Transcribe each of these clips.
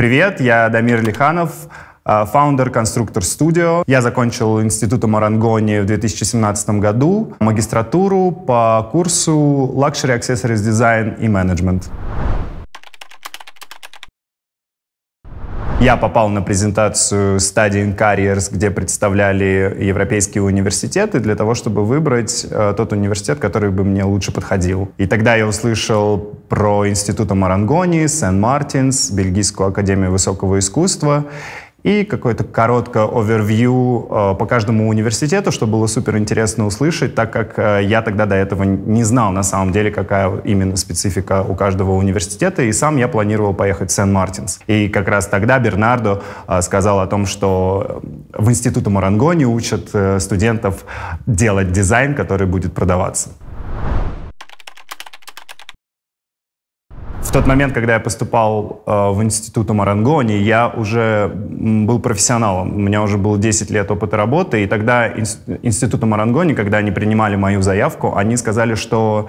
Привет, я Дамир Лиханов, э, фаундер Конструктор Студио. Я закончил институт Марангони в 2017 году, магистратуру по курсу Luxury Accessories Design и Management. Я попал на презентацию Study in Careers, где представляли европейские университеты для того, чтобы выбрать э, тот университет, который бы мне лучше подходил. И тогда я услышал про институты Марангони, Сен-Мартинс, Бельгийскую академию высокого искусства и какое-то короткое овервью э, по каждому университету, что было супер интересно услышать, так как э, я тогда до этого не знал на самом деле, какая именно специфика у каждого университета, и сам я планировал поехать в Сен-Мартинс. И как раз тогда Бернардо э, сказал о том, что в институте Марангони учат студентов делать дизайн, который будет продаваться. в тот момент, когда я поступал э, в институт Марангони, я уже был профессионалом. У меня уже было 10 лет опыта работы, и тогда институт Марангони, когда они принимали мою заявку, они сказали, что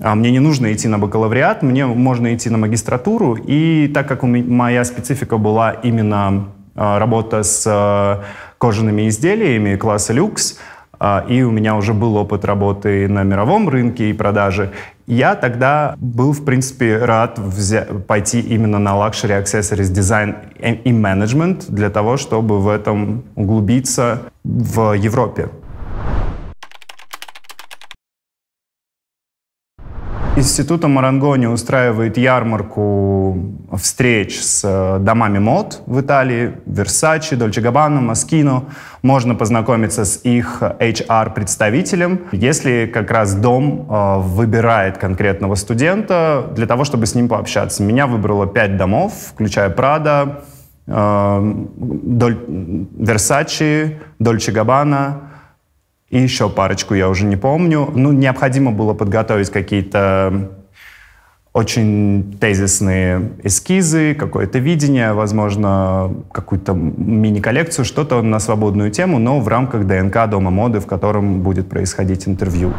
«А, мне не нужно идти на бакалавриат, мне можно идти на магистратуру. И так как у меня, моя специфика была именно э, работа с э, кожаными изделиями класса люкс, э, и у меня уже был опыт работы на мировом рынке и продажи. Я тогда был, в принципе, рад взять, пойти именно на Luxury Accessories Design и менеджмент для того, чтобы в этом углубиться в Европе. Института Марангони устраивает ярмарку встреч с э, домами мод в Италии, Версачи, Дольче Габбана, Маскино. Можно познакомиться с их HR-представителем, если как раз дом э, выбирает конкретного студента для того, чтобы с ним пообщаться. Меня выбрало пять домов, включая Прада, э, Версачи, Дольче Габбана, и еще парочку я уже не помню. Ну, необходимо было подготовить какие-то очень тезисные эскизы, какое-то видение, возможно, какую-то мини-коллекцию, что-то на свободную тему, но в рамках ДНК Дома моды, в котором будет происходить интервью.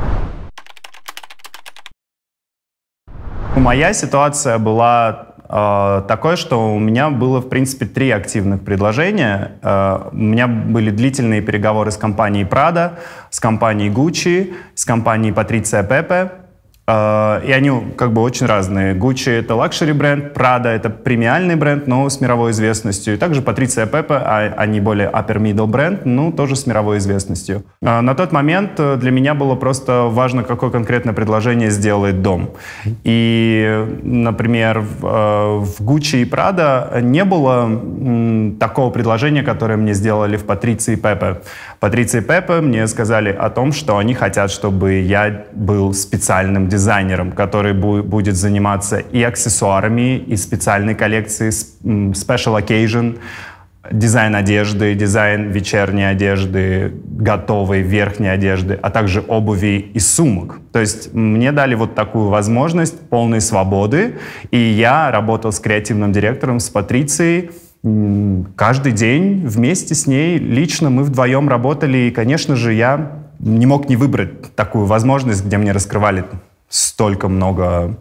Моя ситуация была а, такое, что у меня было, в принципе, три активных предложения. А, у меня были длительные переговоры с компанией Prada, с компанией Gucci, с компанией Патриция Пепе. А, и они как бы очень разные. Gucci — это лакшери бренд, Prada — это премиальный бренд, но с мировой известностью. И также Patricia Pepe, а они более upper-middle бренд, ну, тоже с мировой известностью. А, на тот момент э, для меня было просто важно, какое конкретное предложение сделает дом. И, например, в Gucci э, и Prada не было такого предложения, которое мне сделали в Patricia и Pepe. Патриция и Пеппа мне сказали о том, что они хотят, чтобы я был специальным дизайнером, который будет заниматься и аксессуарами, и специальной коллекцией special occasion, дизайн одежды, дизайн вечерней одежды, готовой верхней одежды, а также обуви и сумок. То есть мне дали вот такую возможность полной свободы, и я работал с креативным директором, с Патрицией, каждый день вместе с ней лично мы вдвоем работали, и, конечно же, я не мог не выбрать такую возможность, где мне раскрывали столько много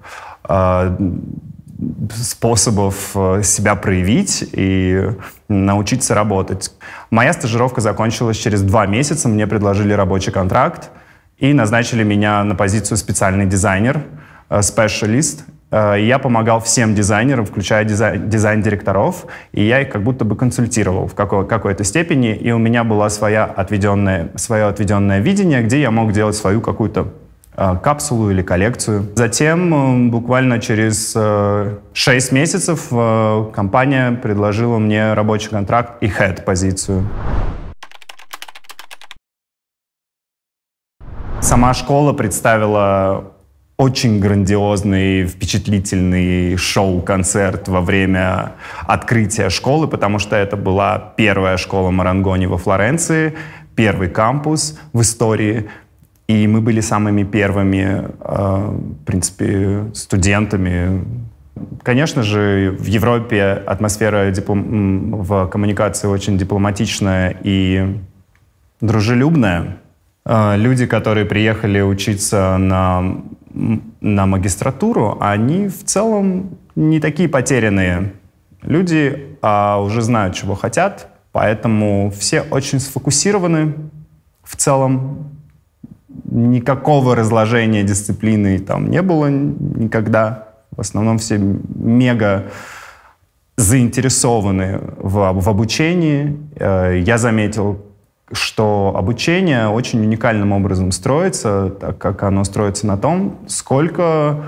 а, э, способов себя проявить и научиться работать. Моя стажировка закончилась через два месяца, мне предложили рабочий контракт и назначили меня на позицию специальный дизайнер, э, специалист. Э, я помогал всем дизайнерам, включая дизайн, директоров и я их как будто бы консультировал в какой- то степени, и у меня было своя отведенное, свое отведенное видение, где я мог делать свою какую-то э, капсулу или коллекцию. Затем, э, буквально через 6 месяцев, компания предложила мне рабочий контракт и хед-позицию. Сама школа представила очень грандиозный, впечатлительный шоу-концерт во время открытия школы, потому что это была первая школа Марангони во Флоренции, первый кампус в истории, и мы были самыми первыми, э, в принципе, студентами. Конечно же, в Европе атмосфера диплом... в коммуникации очень дипломатичная и дружелюбная. Э, люди, которые приехали учиться на на магистратуру, они в целом не такие потерянные люди, а уже знают, чего хотят, поэтому все очень сфокусированы в целом. Никакого разложения дисциплины там не было никогда. В основном все мега заинтересованы в, в обучении. Э, я заметил, что обучение очень уникальным образом строится, так как оно строится на том, сколько,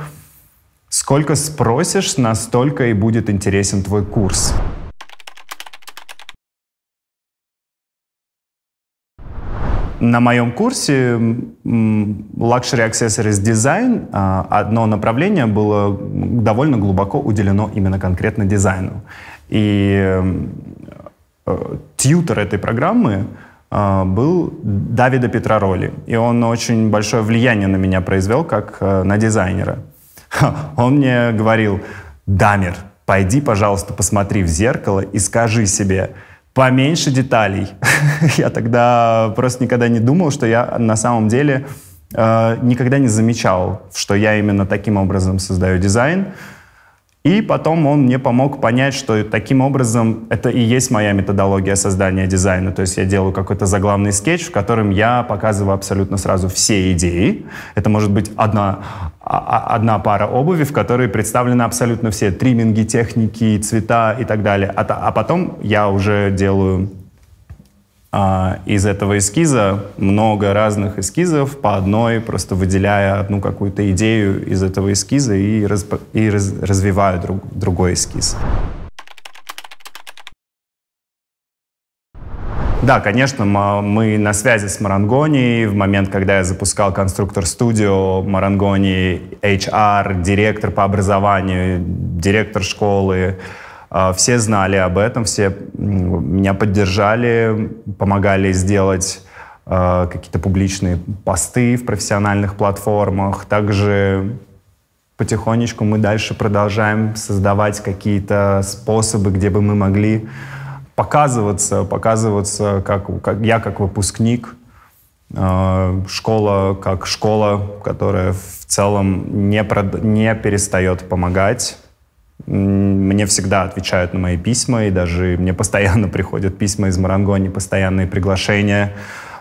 сколько спросишь, настолько и будет интересен твой курс. На моем курсе Luxury Accessories Design а, одно направление было довольно глубоко уделено именно конкретно дизайну. И э, э, тьютер этой программы — а, был Давида Петрароли. И он очень большое влияние на меня произвел, как э, на дизайнера. Он мне говорил, Дамир, пойди, пожалуйста, посмотри в зеркало и скажи себе, поменьше деталей. я тогда просто никогда не думал, что я на самом деле э, никогда не замечал, что я именно таким образом создаю дизайн. И потом он мне помог понять, что таким образом это и есть моя методология создания дизайна. То есть я делаю какой-то заглавный скетч, в котором я показываю абсолютно сразу все идеи. Это может быть одна, а, а, одна пара обуви, в которой представлены абсолютно все тримминги, техники, цвета и так далее. А, а потом я уже делаю а, из этого эскиза много разных эскизов по одной, просто выделяя одну какую-то идею из этого эскиза и, раз и раз... развивая друг... другой эскиз. Да, конечно, мы на связи с Марангони. В момент, когда я запускал конструктор студио, Марангони HR, директор по образованию, директор школы, а, все знали об этом, все меня поддержали, помогали сделать а, какие-то публичные посты в профессиональных платформах. Также потихонечку мы дальше продолжаем создавать какие-то способы, где бы мы могли показываться, показываться как, как я как выпускник, а, школа как школа, которая в целом не, прод, не перестает помогать мне всегда отвечают на мои письма, и даже мне постоянно приходят письма из Марангони, постоянные приглашения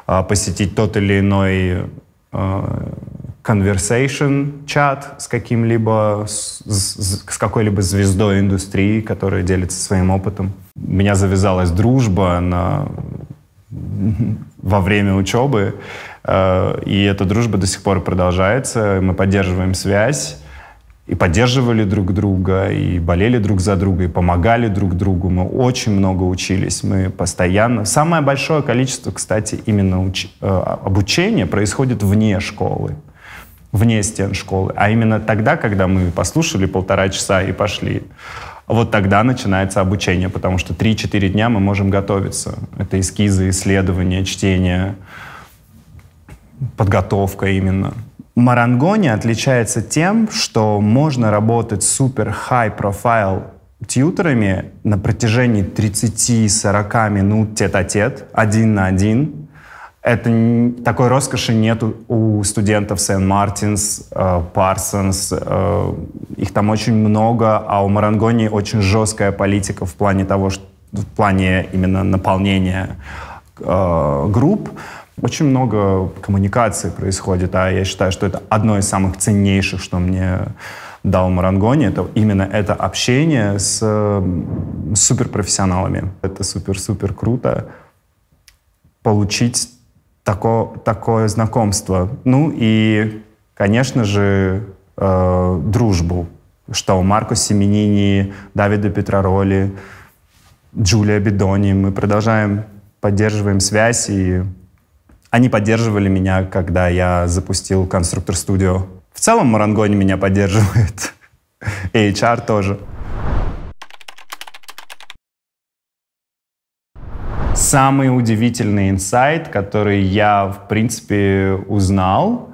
а, посетить тот или иной а, conversation, чат с каким-либо, с, с, какой-либо звездой индустрии, которая делится своим опытом. У меня завязалась дружба на, во время учебы, а, и эта дружба до сих пор продолжается, мы поддерживаем связь, и поддерживали друг друга, и болели друг за друга, и помогали друг другу. Мы очень много учились, мы постоянно... Самое большое количество, кстати, именно уч... Э, обучения происходит вне школы вне стен школы. А именно тогда, когда мы послушали полтора часа и пошли, вот тогда начинается обучение, потому что 3-4 дня мы можем готовиться. Это эскизы, исследования, чтение, подготовка именно. Марангони отличается тем, что можно работать супер high profile тьютерами на протяжении 30-40 минут тет-а-тет, один на один. Это, такой роскоши нет у, студентов Сен-Мартинс, Парсонс. Э, э, их там очень много, а у Марангони очень жесткая политика в плане того, что, в плане именно наполнения э, групп очень много коммуникации происходит, а я считаю, что это одно из самых ценнейших, что мне дал Марангони, это именно это общение с, суперпрофессионалами. Это супер-супер круто получить тако, такое знакомство. Ну и, конечно же, э, дружбу, что у Марко Семенини, Давида Петрароли, Джулия Бедони. Мы продолжаем, поддерживаем связь и они поддерживали меня, когда я запустил конструктор Студию. В целом Марангони меня поддерживает. И HR тоже. Самый удивительный инсайт, который я, в принципе, узнал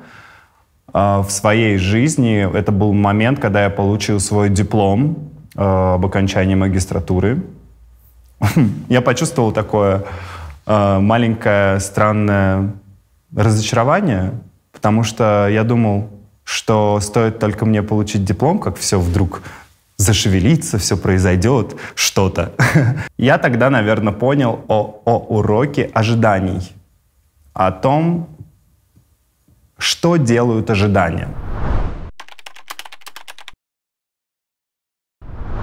э, в своей жизни, это был момент, когда я получил свой диплом э, об окончании магистратуры. Я почувствовал такое Э, маленькое странное разочарование, потому что я думал, что стоит только мне получить диплом, как все вдруг зашевелится, все произойдет, что-то. Я тогда, наверное, понял о, о уроке ожиданий, о том, что делают ожидания.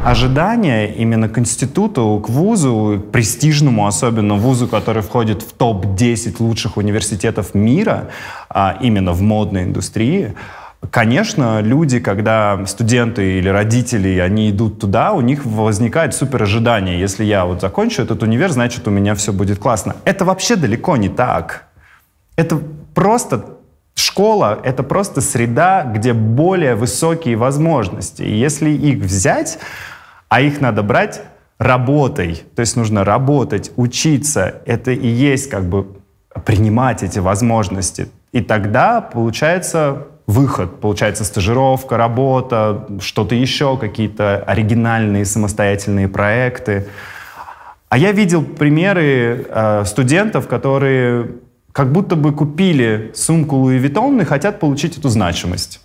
ожидания именно к институту, к вузу, к престижному особенно вузу, который входит в топ-10 лучших университетов мира, а, именно в модной индустрии, Конечно, люди, когда студенты или родители, они идут туда, у них возникает супер ожидание. Если я вот закончу этот универ, значит, у меня все будет классно. Это вообще далеко не так. Это просто Школа — это просто среда, где более высокие возможности. И если их взять, а их надо брать работой, то есть нужно работать, учиться, это и есть как бы принимать эти возможности. И тогда получается выход, получается стажировка, работа, что-то еще, какие-то оригинальные самостоятельные проекты. А я видел примеры э, студентов, которые как будто бы купили сумку Louis Vuitton и хотят получить эту значимость.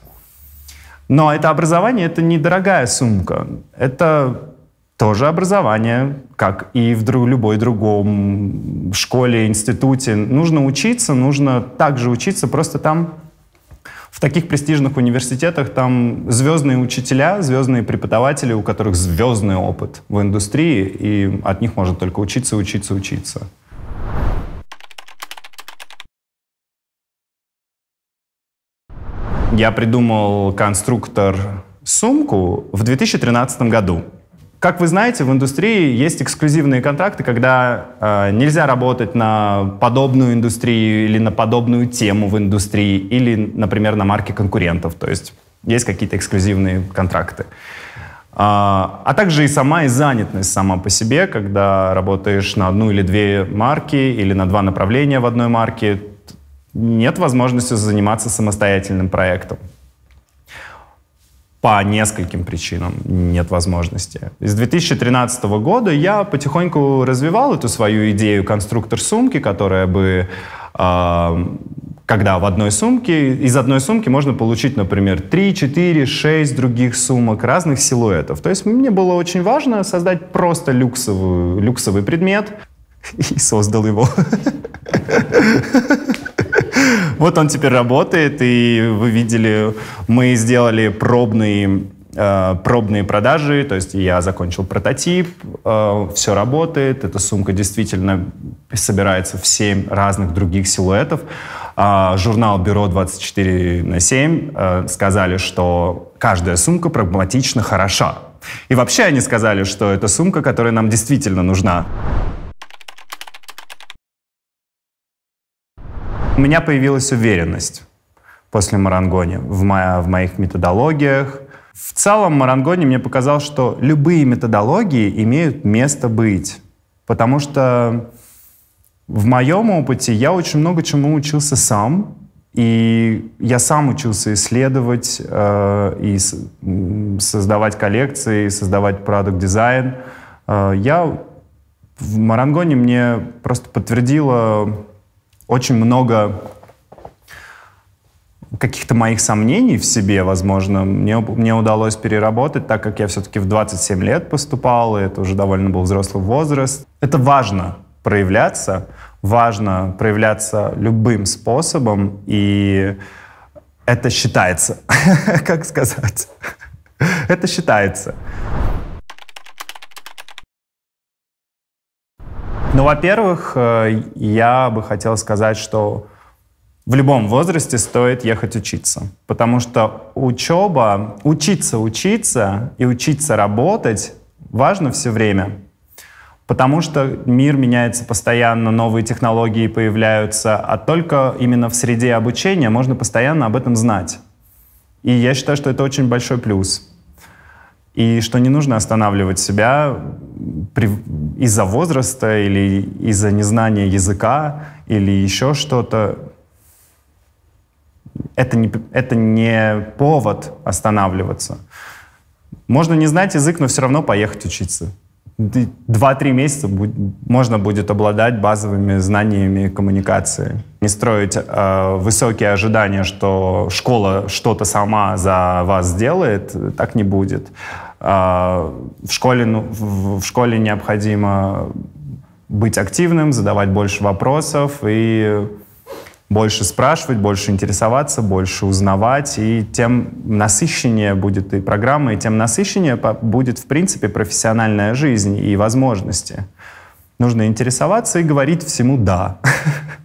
Но это образование — это недорогая сумка. Это тоже образование, как и в друг, любой другом школе, институте. Нужно учиться, нужно также учиться, просто там в таких престижных университетах там звездные учителя, звездные преподаватели, у которых звездный опыт в индустрии, и от них можно только учиться, учиться, учиться. Я придумал конструктор сумку в 2013 году. Как вы знаете, в индустрии есть эксклюзивные контракты, когда э, нельзя работать на подобную индустрию или на подобную тему в индустрии, или, например, на марке конкурентов. То есть есть какие-то эксклюзивные контракты. А, а также и сама и занятость сама по себе, когда работаешь на одну или две марки или на два направления в одной марке, нет возможности заниматься самостоятельным проектом. По нескольким причинам нет возможности. С 2013 года я потихоньку развивал эту свою идею конструктор сумки, которая бы э, когда в одной сумке, из одной сумки можно получить, например, 3, 4, 6 других сумок разных силуэтов. То есть мне было очень важно создать просто люксовую, люксовый предмет, и создал его. Вот он теперь работает, и вы видели, мы сделали пробный э, пробные продажи, то есть я закончил прототип, э, все работает, эта сумка действительно собирается в семь разных других силуэтов. А, журнал «Бюро 24 на 7» э, сказали, что каждая сумка прагматично хороша. И вообще они сказали, что это сумка, которая нам действительно нужна. У меня появилась уверенность после Марангони в, мо в моих методологиях. В целом Марангони мне показал, что любые методологии имеют место быть, потому что в моем опыте я очень много чему учился сам, и я сам учился исследовать э, и создавать коллекции, и создавать продукт-дизайн. Э, я в Марангоне мне просто подтвердила очень много каких-то моих сомнений в себе, возможно, мне, мне удалось переработать, так как я все-таки в 27 лет поступал, и это уже довольно был взрослый возраст. Это важно проявляться, важно проявляться любым способом, и это считается, как сказать, это считается. Ну, во-первых, э, я бы хотел сказать, что в любом возрасте стоит ехать учиться, потому что учеба, учиться учиться и учиться работать важно все время. Потому что мир меняется постоянно, новые технологии появляются, а только именно в среде обучения можно постоянно об этом знать. И я считаю, что это очень большой плюс. И что не нужно останавливать себя из-за возраста или из-за незнания языка или еще что-то, это не, это не повод останавливаться. Можно не знать язык, но все равно поехать учиться. 2-3 месяца можно будет обладать базовыми знаниями коммуникации. Не строить э, высокие ожидания, что школа что-то сама за вас сделает, так не будет. Э, в, школе, ну, в, в школе необходимо быть активным, задавать больше вопросов и больше спрашивать, больше интересоваться, больше узнавать, и тем насыщеннее будет и программа, и тем насыщеннее будет, в принципе, профессиональная жизнь и возможности. Нужно интересоваться и говорить всему «да».